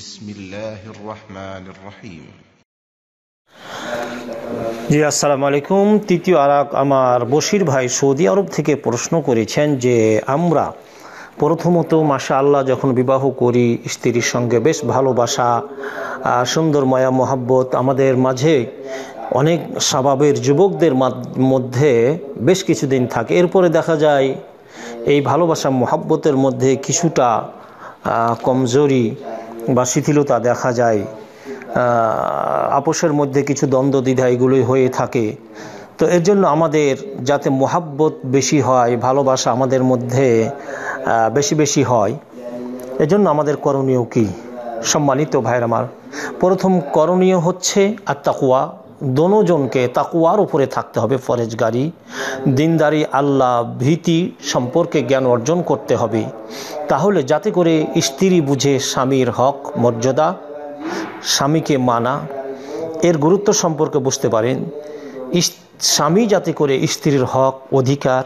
بسم الله الرحمن الرحيم জি আসসালামু আলাইকুম তৃতীয় আরাক আমার বশির ভাই সৌদি আরব থেকে প্রশ্ন করেছেন যে আমরা প্রথমত মাসা আল্লাহ যখন বিবাহ করি স্ত্রীর সঙ্গে বেশ ভালোবাসা সুন্দর মায়া মোহাব্বত আমাদের মাঝে অনেক স্বভাবের যুবকদের মধ্যে বেশ কিছুদিন থাকে এরপরে দেখা যায় এই ভালোবাসা মোহাব্বতের মধ্যে কিছুটা কমজোরি বা শিথিলতা দেখা যায় আপোষের মধ্যে কিছু দ্বন্দ্ব দ্বিধা এগুলোই হয়ে থাকে তো এর জন্য আমাদের যাতে মোহাব্বত বেশি হয় ভালোবাসা আমাদের মধ্যে বেশি বেশি হয় এজন্য আমাদের করণীয় কি সম্মানিত ভাইয়ের আমার প্রথম করণীয় হচ্ছে আর তাকুয়া দনোজনকে তাকুয়ার উপরে থাকতে হবে গাড়ি দিনদারি আল্লাহ ভীতি সম্পর্কে জ্ঞান অর্জন করতে হবে তাহলে যাতে করে স্ত্রী বুঝে স্বামীর হক মর্যাদা স্বামীকে মানা এর গুরুত্ব সম্পর্কে বুঝতে পারেন স্বামী যাতে করে স্ত্রীর হক অধিকার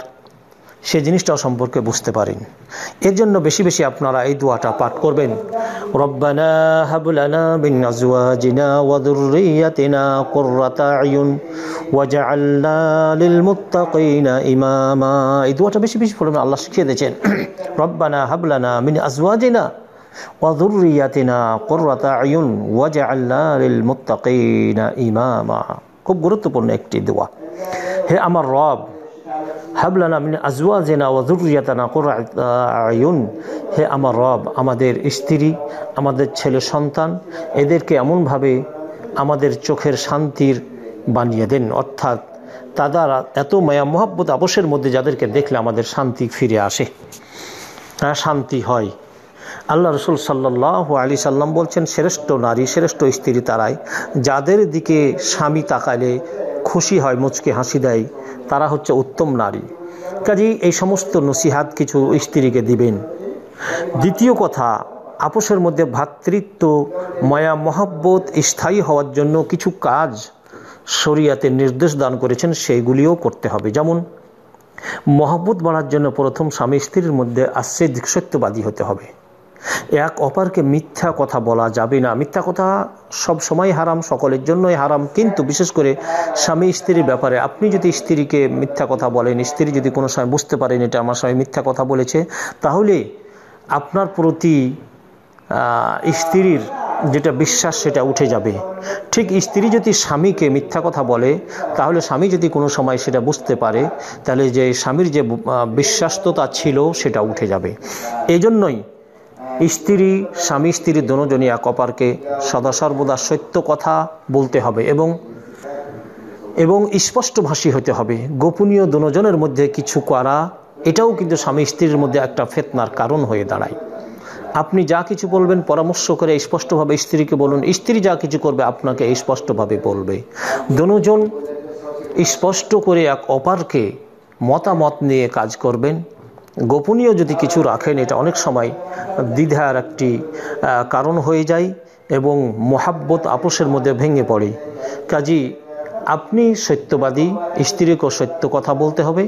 সে জিনিসটা সম্পর্কে বুঝতে পারেন এর জন্য বেশি বেশি আপনারা এই দোয়াটা পাঠ করবেন রব্বানা হাবলানা মিন আজওয়াজিনা ওয়া যুররিয়াতিনা কুররাতা আয়ুন ওয়াজআলনা লিল মুত্তাকিনা ইমামা এই দোয়াটা বেশি বেশি পড়বেন আল্লাহ শিখিয়ে দিয়েছেন রব্বানা হাবলানা মিন আজওয়াজিনা ওয়া যুররিয়াতিনা কুররাতা আয়ুন ওয়াজআলনা লিল মুত্তাকিনা ইমামা খুব গুরুত্বপূর্ণ একটি দোয়া হে আমার রব হাবলানা মিন আজওয়া জেনা ওয়াজুরিয়াতানা আয়ুন হে আমার রব আমাদের স্ত্রী আমাদের ছেলে সন্তান এদেরকে এমনভাবে আমাদের চোখের শান্তির বানিয়ে দেন অর্থাৎ তারা এত মায়া মহাব্বত আপসের মধ্যে যাদেরকে দেখলে আমাদের শান্তি ফিরে আসে হ্যাঁ শান্তি হয় আল্লাহ রসুল সাল্লাহ আলী সাল্লাম বলছেন শ্রেষ্ঠ নারী শ্রেষ্ঠ স্ত্রী তারাই যাদের দিকে স্বামী তাকালে খুশি হয় মুচকে হাসি দেয় তারা হচ্ছে উত্তম নারী কাজেই এই সমস্ত নসিহাত কিছু স্ত্রীকে দিবেন দ্বিতীয় কথা আপোষের মধ্যে ভ্রাতৃত্ব মায়া মহাব্বত স্থায়ী হওয়ার জন্য কিছু কাজ শরিয়াতে নির্দেশ দান করেছেন সেইগুলিও করতে হবে যেমন মহাব্বত বাড়ার জন্য প্রথম স্বামী স্ত্রীর মধ্যে আশ্রয় সত্যবাদী হতে হবে এক অপরকে মিথ্যা কথা বলা যাবে না মিথ্যা কথা সব সময় হারাম সকলের জন্যই হারাম কিন্তু বিশেষ করে স্বামী স্ত্রীর ব্যাপারে আপনি যদি স্ত্রীকে মিথ্যা কথা বলেন স্ত্রী যদি কোনো সময় বুঝতে পারেন এটা আমার স্বামী মিথ্যা কথা বলেছে তাহলে আপনার প্রতি স্ত্রীর যেটা বিশ্বাস সেটা উঠে যাবে ঠিক স্ত্রী যদি স্বামীকে মিথ্যা কথা বলে তাহলে স্বামী যদি কোনো সময় সেটা বুঝতে পারে তাহলে যে স্বামীর যে বিশ্বাস্ততা ছিল সেটা উঠে যাবে এজন্যই স্ত্রী স্বামী স্ত্রী দনোজনই এক অপারকে সদাসর্বদা সত্য কথা বলতে হবে এবং এবং স্পষ্টভাষী হতে হবে গোপনীয় দনোজনের মধ্যে কিছু করা এটাও কিন্তু স্বামী স্ত্রীর মধ্যে একটা ফেতনার কারণ হয়ে দাঁড়ায় আপনি যা কিছু বলবেন পরামর্শ করে স্পষ্টভাবে স্ত্রীকে বলুন স্ত্রী যা কিছু করবে আপনাকে স্পষ্টভাবে বলবে দনোজন স্পষ্ট করে এক অপারকে মতামত নিয়ে কাজ করবেন গোপনীয় যদি কিছু রাখেন এটা অনেক সময় দ্বিধার একটি কারণ হয়ে যায় এবং মহাব্বত আপোষের মধ্যে ভেঙে পড়ে কাজী আপনি সত্যবাদী স্ত্রীকেও সত্য কথা বলতে হবে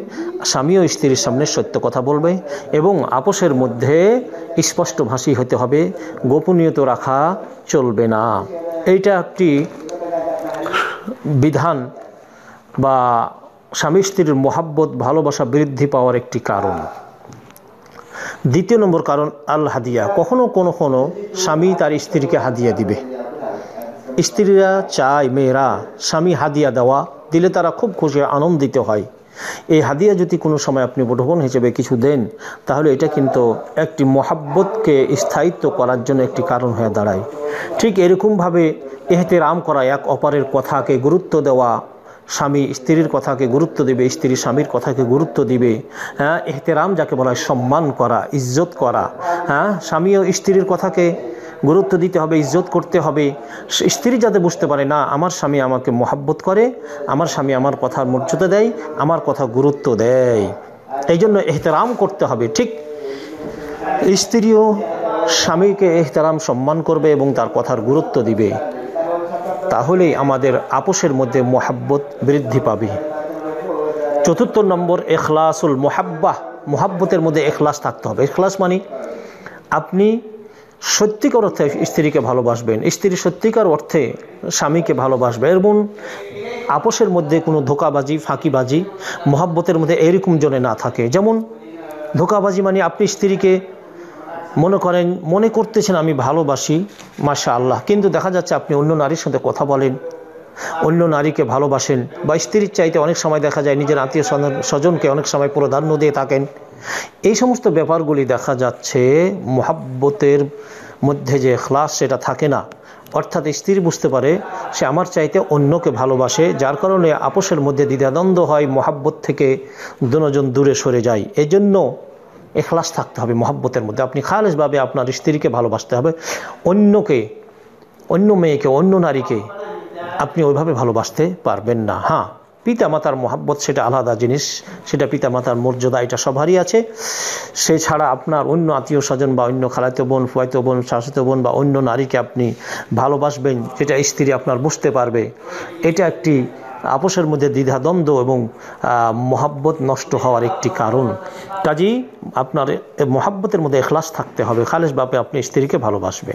স্বামীও স্ত্রীর সামনে সত্য কথা বলবে এবং আপোষের মধ্যে স্পষ্টভাষী হতে হবে গোপনীয়ত রাখা চলবে না এইটা একটি বিধান বা স্বামী স্ত্রীর মহাব্বত ভালোবাসা বৃদ্ধি পাওয়ার একটি কারণ দ্বিতীয় নম্বর কারণ আল হাদিয়া কখনো কোনো কোনো স্বামী তার স্ত্রীকে হাদিয়া দিবে স্ত্রীরা চায় মেয়েরা স্বামী হাদিয়া দেওয়া দিলে তারা খুব খুশি আনন্দিত হয় এই হাদিয়া যদি কোনো সময় আপনি বোধগণ হিসেবে কিছু দেন তাহলে এটা কিন্তু একটি মহাব্বতকে স্থায়িত্ব করার জন্য একটি কারণ হয়ে দাঁড়ায় ঠিক এরকমভাবে রাম করা এক অপরের কথাকে গুরুত্ব দেওয়া স্বামী স্ত্রীর কথাকে গুরুত্ব দেবে স্ত্রী স্বামীর কথাকে গুরুত্ব দিবে হ্যাঁ এহতেরাম যাকে বলা হয় সম্মান করা ইজ্জত করা হ্যাঁ স্বামী ও স্ত্রীর কথাকে গুরুত্ব দিতে হবে ইজ্জত করতে হবে স্ত্রী যাতে বুঝতে পারে না আমার স্বামী আমাকে মহাব্বত করে আমার স্বামী আমার কথার মর্যাদা দেয় আমার কথা গুরুত্ব দেয় এই জন্য এহতেরাম করতে হবে ঠিক স্ত্রীও স্বামীকে এহতেরাম সম্মান করবে এবং তার কথার গুরুত্ব দিবে তাহলেই আমাদের আপোষের মধ্যে মোহাব্বত বৃদ্ধি পাবে চতুর্থ নম্বর এখলাসুল মোহাব্বাহ মোহাব্বতের মধ্যে এখলাস থাকতে হবে এখলাস মানে আপনি সত্যিকার অর্থে স্ত্রীকে ভালোবাসবেন স্ত্রী সত্যিকার অর্থে স্বামীকে ভালোবাসবে এবং আপোষের মধ্যে কোনো ধোকাবাজি ফাঁকিবাজি মোহাব্বতের মধ্যে এরকম জনে না থাকে যেমন ধোকাবাজি মানে আপনি স্ত্রীকে মনে করেন মনে করতেছেন আমি ভালোবাসি মাসা আল্লাহ কিন্তু দেখা যাচ্ছে আপনি অন্য নারীর সাথে কথা বলেন অন্য নারীকে ভালোবাসেন বা স্ত্রীর চাইতে অনেক সময় দেখা যায় নিজের আত্মীয় স্বজনকে অনেক সময় প্রাধান্য দিয়ে থাকেন এই সমস্ত ব্যাপারগুলি দেখা যাচ্ছে মহাব্বতের মধ্যে যে খ্লাস সেটা থাকে না অর্থাৎ স্ত্রী বুঝতে পারে সে আমার চাইতে অন্যকে ভালোবাসে যার কারণে আপোষের মধ্যে দ্বিধাদ্বন্দ্ব হয় মহাব্বত থেকে দুজন দূরে সরে যায় এজন্য এখলাস থাকতে হবে মহাব্বতের মধ্যে আপনি খালেসভাবে আপনার স্ত্রীকে ভালোবাসতে হবে অন্যকে অন্য মেয়েকে অন্য নারীকে আপনি ওইভাবে ভালোবাসতে পারবেন না হ্যাঁ পিতা মাতার মহাব্বত সেটা আলাদা জিনিস সেটা পিতা মাতার মর্যাদা এটা সবারই আছে সে ছাড়া আপনার অন্য আত্মীয় স্বজন বা অন্য খালাতে বোন ফুয়াতো বোন শাসিত বোন বা অন্য নারীকে আপনি ভালোবাসবেন সেটা স্ত্রী আপনার বুঝতে পারবে এটা একটি আপোষের মধ্যে দ্বিধাদ্বন্দ্ব এবং মহাব্বত নষ্ট হওয়ার একটি কারণ কাজেই আপনার মহাব্বতের মধ্যে এখলাস থাকতে হবে খালেস বাপে আপনি স্ত্রীকে ভালোবাসবে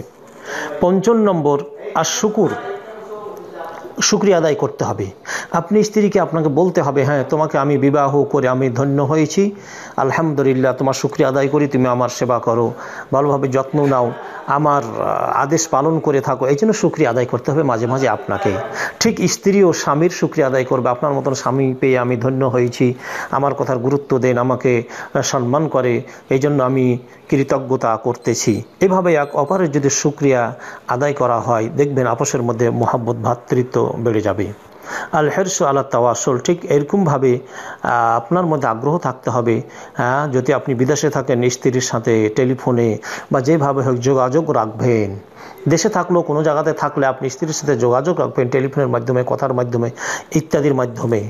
পঞ্চম নম্বর আর শুকুর শুক্রিয়া আদায় করতে হবে আপনি স্ত্রীকে আপনাকে বলতে হবে হ্যাঁ তোমাকে আমি বিবাহ করে আমি ধন্য হয়েছি আলহামদুলিল্লাহ তোমার শুক্রিয়া আদায় করি তুমি আমার সেবা করো ভালোভাবে যত্ন নাও আমার আদেশ পালন করে থাকো এই জন্য শুক্রিয়া আদায় করতে হবে মাঝে মাঝে আপনাকে ঠিক স্ত্রী ও স্বামীর শুক্রিয়া আদায় করবে আপনার মতন স্বামী পেয়ে আমি ধন্য হয়েছি আমার কথার গুরুত্ব দেন আমাকে সম্মান করে এই জন্য আমি কৃতজ্ঞতা করতেছি এভাবে এক অপরের যদি শুক্রিয়া আদায় করা হয় দেখবেন আপসের মধ্যে মহাব্বত ভ্রাতৃত্ব বেড়ে যাবে আল হেরসু আল্লাহ তাওয়াসল ঠিক এরকমভাবে আপনার মধ্যে আগ্রহ থাকতে হবে হ্যাঁ যদি আপনি বিদেশে থাকেন স্ত্রীর সাথে টেলিফোনে বা যেভাবে হোক যোগাযোগ রাখবেন দেশে থাকলেও কোনো জায়গাতে থাকলে আপনি স্ত্রীর সাথে যোগাযোগ রাখবেন টেলিফোনের মাধ্যমে কথার মাধ্যমে ইত্যাদির মাধ্যমে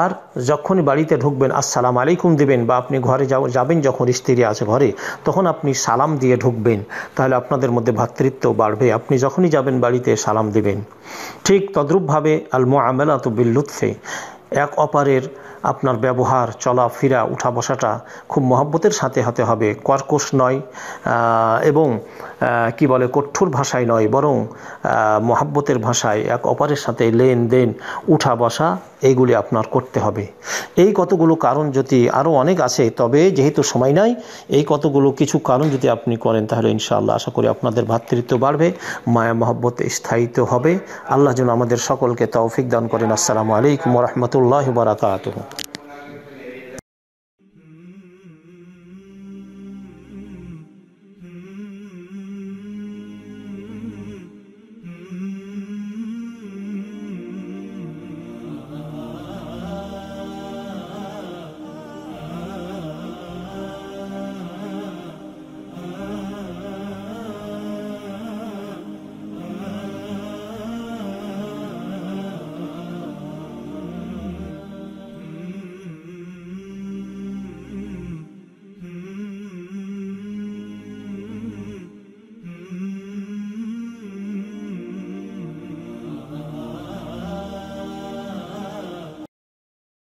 আর যখনই বাড়িতে ঢুকবেন আর সালাম আলাইকুম দিবেন বা আপনি ঘরে যাবেন যখন স্ত্রী আছে ঘরে তখন আপনি সালাম দিয়ে ঢুকবেন তাহলে আপনাদের মধ্যে ভাতৃত্ব বাড়বে আপনি যখনই যাবেন বাড়িতে সালাম দিবেন ঠিক তদ্রূপভাবে আলমো মুআমালাতু তো লুৎফে এক অপারের আপনার ব্যবহার চলাফেরা উঠা বসাটা খুব মহাব্বতের সাথে হতে হবে কর্কশ নয় এবং কি বলে কঠোর ভাষায় নয় বরং মহাব্বতের ভাষায় এক অপরের সাথে লেনদেন উঠা বসা এইগুলি আপনার করতে হবে এই কতগুলো কারণ যদি আরও অনেক আছে তবে যেহেতু সময় নাই এই কতগুলো কিছু কারণ যদি আপনি করেন তাহলে ইনশাআল্লাহ আশা করি আপনাদের ভাতৃত্ব বাড়বে মায়া মহব্বত স্থায়িত হবে আল্লাহ যেন আমাদের সকলকে তৌফিক দান করেন আসসালামু আলাইকুম রহমতুল্লাহ বারাকাতুহ